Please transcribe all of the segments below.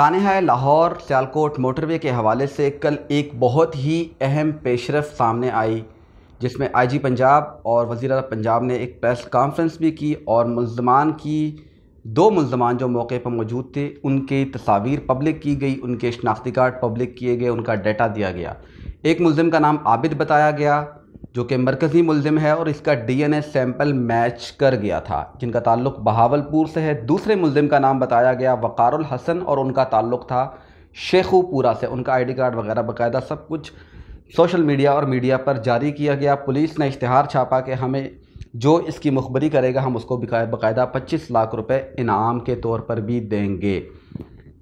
सानहा Lahore Sialkot motorway के हवाले से कल एक बहुत ही अहम पेशरफ सामने आई जिसमें आईजी पंजाब और वज़ी पंजाब ने एक प्रेस कॉन्फ्रेंस भी की और मुलजमान की दो मुलजमान जो मौके पर मौजूद थे उनकी तस्वीर पब्लिक की गई उनके शनाख्ती कार्ड पब्लिक किए गए उनका डेटा दिया गया एक मुलम का नाम आबिद बताया गया जो कि मरकज़ी मुलजिम है और इसका डीएनए सैंपल मैच कर गया था जिनका ताल्लुक बहावलपुर से है दूसरे मुलजिम का नाम बताया गया वक़ारुल हसन और उनका ताल्लुक था शेखूपुरा से उनका आईडी कार्ड वगैरह बाकायदा सब कुछ सोशल मीडिया और मीडिया पर जारी किया गया पुलिस ने इश्तहार छापा कि हमें जो इसकी मुखबरी करेगा हम उसको बाकायदा पच्चीस लाख रुपये इनाम के तौर पर भी देंगे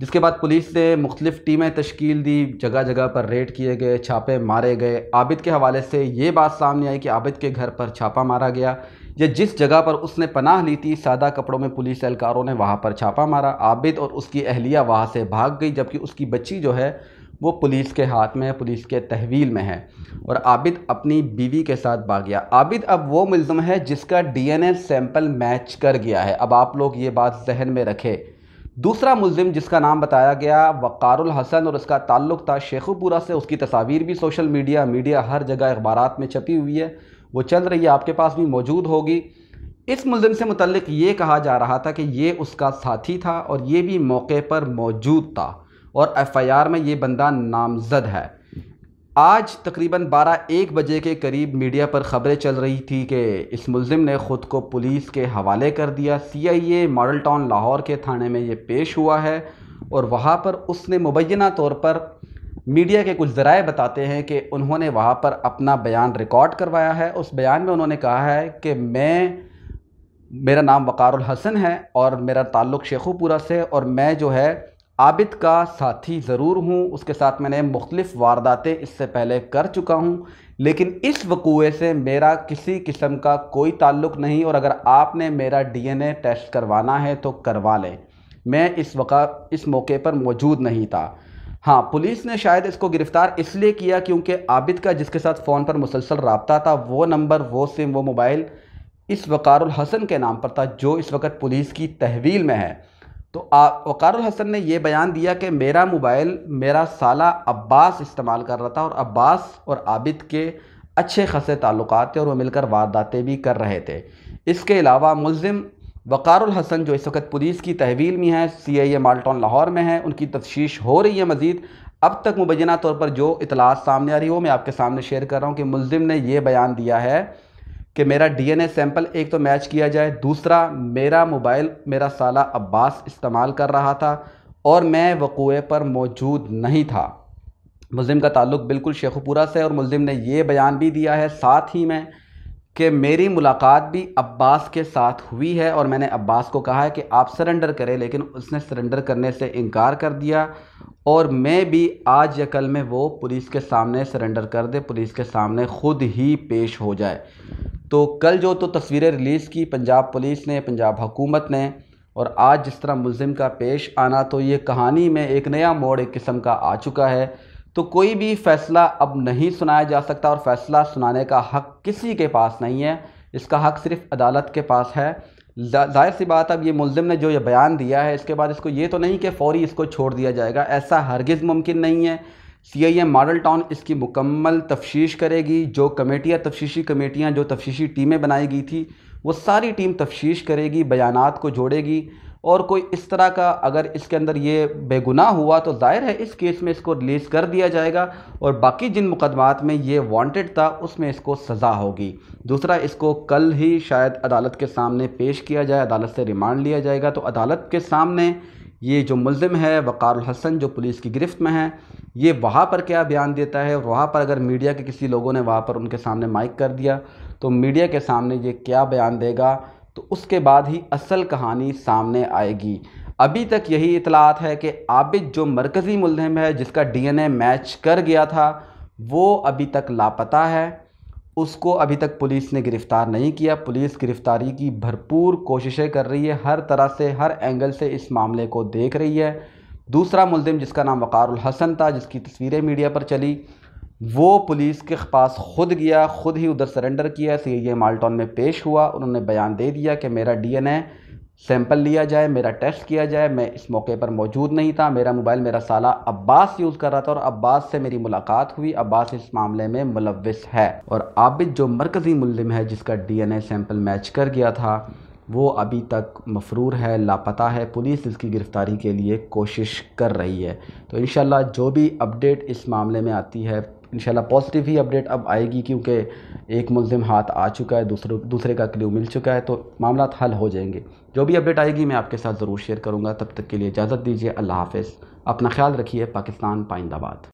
जिसके बाद पुलिस ने मुख्तलिफ़ टीमें तश्कील दी जगह जगह पर रेड किए गए छापे मारे गए आबिद के हवाले से ये बात सामने आई कि आबिद के घर पर छापा मारा गया या जिस जगह पर उसने पनाह ली थी सादा कपड़ों में पुलिस एहलकारों ने वहाँ पर छापा मारा आबिद और उसकी अहलिया वहाँ से भाग गई जबकि उसकी बच्ची जो है वो पुलिस के हाथ में है पुलिस के तहवील में है और आबिद अपनी बीवी के साथ भाग गया आबिद अब वो मुलम है जिसका डीएनए सैंपल मैच कर गया है अब आप लोग ये बात जहन में रखें दूसरा मुलिम जिसका नाम बताया गया वक़ारुल हसन और उसका ताल्लुक़ था शेखुपुरा से उसकी तस्वीर भी सोशल मीडिया मीडिया हर जगह अखबार में छपी हुई है वो चल रही है आपके पास भी मौजूद होगी इस मुलिम से मुतलक ये कहा जा रहा था कि ये उसका साथी था और ये भी मौके पर मौजूद था और एफ़ आई आर में ये बंदा नामजद है आज तकरीबन 12 एक बजे के करीब मीडिया पर खबरें चल रही थी कि इस मुलिम ने ख़ुद को पुलिस के हवाले कर दिया सीआईए मॉडल टाउन लाहौर के थाने में ये पेश हुआ है और वहाँ पर उसने मुबैना तौर पर मीडिया के कुछ ज़राए बताते हैं कि उन्होंने वहाँ पर अपना बयान रिकॉर्ड करवाया है उस बयान में उन्होंने कहा है कि मैं मेरा नाम वक़ार हसन है और मेरा ताल्लुक़ शेखुपुरा से और मैं जो है आबिद का साथी ज़रूर हूँ उसके साथ मैंने मुख्तलिफ़ वारदातें इससे पहले कर चुका हूँ लेकिन इस वकूए से मेरा किसी किस्म का कोई ताल्लुक नहीं और अगर आपने मेरा डीएनए टेस्ट करवाना है तो करवा लें मैं इस वक़ा इस मौके पर मौजूद नहीं था हाँ पुलिस ने शायद इसको गिरफ़्तार इसलिए किया क्योंकि आबिद का जिसके साथ फ़ोन पर मुसलसल रबता था वो नंबर वो सिम वो मोबाइल इस वक़ार हसन के नाम पर था जो इस वक्त पुलिस की तहवील में है तो वक़ारुल हसन ने यह बयान दिया कि मेरा मोबाइल मेरा साला अब्बास इस्तेमाल कर रहा था और अब्बास और आबिद के अच्छे खासे ताल्लुक थे और वह मिलकर वारदातें भी कर रहे थे इसके अलावा मुलिम वक़ारुल हसन जो इस वक्त पुलिस की तहवील में है सी आई ए माल्टन लाहौर में है उनकी तफशीश हो रही है मज़ीद अब तक मुबैना तौर पर जो इतलात सामने आ रही है वो मैं आपके सामने शेयर कर रहा हूँ कि मुलिम ने यह बयान दिया है कि मेरा डीएनए सैंपल एक तो मैच किया जाए दूसरा मेरा मोबाइल मेरा साला अब्बास इस्तेमाल कर रहा था और मैं वकूए पर मौजूद नहीं था मुलिम का ताल्लुक बिल्कुल शेखपुरा से और मुलिम ने यह बयान भी दिया है साथ ही में कि मेरी मुलाकात भी अब्बास के साथ हुई है और मैंने अब्बास को कहा है कि आप सरेंडर करें लेकिन उसने सरेंडर करने से इनकार कर दिया और मैं भी आज या कल में वो पुलिस के सामने सरेंडर कर दे पुलिस के सामने ख़ुद ही पेश हो जाए तो कल जो तो तस्वीरें रिलीज़ की पंजाब पुलिस ने पंजाब हुकूमत ने और आज जिस तरह मुलिम का पेश आना तो ये कहानी में एक नया मोड़ एक किस्म का आ चुका है तो कोई भी फ़ैसला अब नहीं सुनाया जा सकता और फ़ैसला सुनाने का हक किसी के पास नहीं है इसका हक सिर्फ अदालत के पास है जाहिर सी बात अब ये मुलिम ने जो ये बयान दिया है इसके बाद इसको ये तो नहीं कि फ़ौरी इसको छोड़ दिया जाएगा ऐसा हरगिज़ मुमकिन नहीं है C I M model town इसकी मुकम्मल तफशीश करेगी जो कमेटियाँ तफ्शीशी कमेटियाँ जो तफ्शीशी टीमें बनाई गई थी वो सारी टीम तफ्शीश करेगी बयानात को जोड़ेगी और कोई इस तरह का अगर इसके अंदर ये बेगुनाह हुआ तो जाहिर है इस केस में इसको रिलीज़ कर दिया जाएगा और बाकी जिन मुकदमात में ये वांटेड था उसमें इसको सज़ा होगी दूसरा इसको कल ही शायद अदालत के सामने पेश किया जाए अदालत से रिमांड लिया जाएगा तो अदालत के सामने ये जो मुलिम है वक़ार हसन जो पुलिस की गिरफ्त में है ये वहाँ पर क्या बयान देता है और वहाँ पर अगर मीडिया के किसी लोगों ने वहाँ पर उनके सामने माइक कर दिया तो मीडिया के सामने ये क्या बयान देगा तो उसके बाद ही असल कहानी सामने आएगी अभी तक यही इतलात है कि आबिद जो मरकज़ी मुलम है जिसका डीएनए मैच कर गया था वो अभी तक लापता है उसको अभी तक पुलिस ने गिरफ़्तार नहीं किया पुलिस गिरफ़्तारी की भरपूर कोशिशें कर रही है हर तरह से हर एंगल से इस मामले को देख रही है दूसरा मुलम जिसका नाम वक़ारुल हसन था जिसकी तस्वीरें मीडिया पर चली वो पुलिस के पास खुद गया खुद ही उधर सरेंडर किया सी ये माल्टॉन में पेश हुआ उन्होंने बयान दे दिया कि मेरा ए सैंपल लिया जाए मेरा टेस्ट किया जाए मैं इस मौके पर मौजूद नहीं था मेरा मोबाइल मेरा साला अब्बास यूज़ कर रहा था और अब्बास से मेरी मुलाकात हुई अब्बास इस मामले में मुलविस है और आबिद जो मरकज़ी मुलम है जिसका डीएनए सैंपल मैच कर गया था वो अभी तक मफरूर है लापता है पुलिस इसकी गिरफ़्तारी के लिए कोशिश कर रही है तो इन जो भी अपडेट इस मामले में आती है इन पॉजिटिव ही अपडेट अब आएगी क्योंकि एक मुलिम हाथ आ चुका है दूसरों दूसरे का क्ल्यू मिल चुका है तो मामला हल हो जाएंगे जो भी अपडेट आएगी मैं आपके साथ ज़रूर शेयर करूँगा तब तक के लिए इजाज़त दीजिए अल्लाह हाफ़ अपना ख्याल रखिए पाकिस्तान पाइंदाबाद